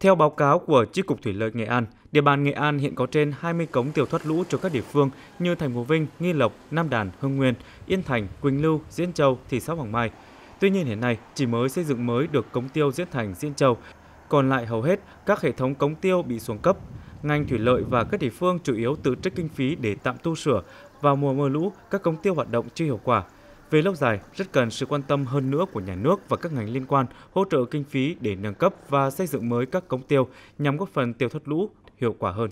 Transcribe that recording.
Theo báo cáo của Chi cục Thủy lợi Nghệ An, địa bàn Nghệ An hiện có trên 20 cống tiểu thoát lũ cho các địa phương như thành phố Vinh, Nghi Lộc, Nam Đàn, Hưng Nguyên, Yên Thành, Quỳnh Lưu, Diễn Châu, thị xã Hoàng Mai. Tuy nhiên hiện nay chỉ mới xây dựng mới được cống tiêu Diễn Thành, Diễn Châu, còn lại hầu hết các hệ thống cống tiêu bị xuống cấp. Ngành thủy lợi và các địa phương chủ yếu tự trích kinh phí để tạm tu sửa. Vào mùa mưa lũ, các cống tiêu hoạt động chưa hiệu quả, về lâu dài, rất cần sự quan tâm hơn nữa của nhà nước và các ngành liên quan hỗ trợ kinh phí để nâng cấp và xây dựng mới các cống tiêu nhằm góp phần tiêu thoát lũ hiệu quả hơn.